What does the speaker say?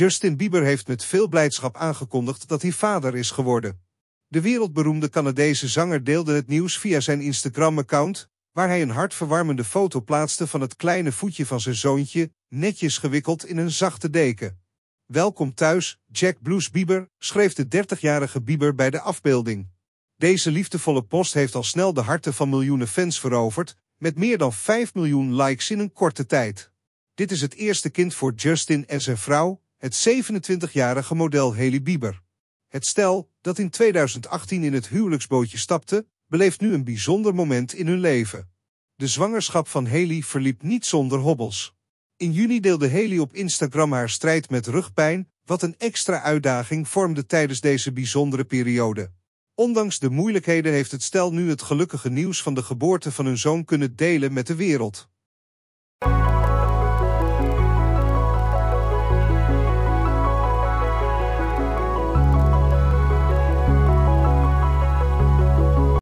Justin Bieber heeft met veel blijdschap aangekondigd dat hij vader is geworden. De wereldberoemde Canadese zanger deelde het nieuws via zijn Instagram-account, waar hij een hartverwarmende foto plaatste van het kleine voetje van zijn zoontje, netjes gewikkeld in een zachte deken. Welkom thuis, Jack Blues Bieber, schreef de 30-jarige Bieber bij de afbeelding. Deze liefdevolle post heeft al snel de harten van miljoenen fans veroverd, met meer dan 5 miljoen likes in een korte tijd. Dit is het eerste kind voor Justin en zijn vrouw, het 27-jarige model Haley Bieber. Het stel, dat in 2018 in het huwelijksbootje stapte, beleeft nu een bijzonder moment in hun leven. De zwangerschap van Haley verliep niet zonder hobbels. In juni deelde Haley op Instagram haar strijd met rugpijn, wat een extra uitdaging vormde tijdens deze bijzondere periode. Ondanks de moeilijkheden heeft het stel nu het gelukkige nieuws van de geboorte van hun zoon kunnen delen met de wereld.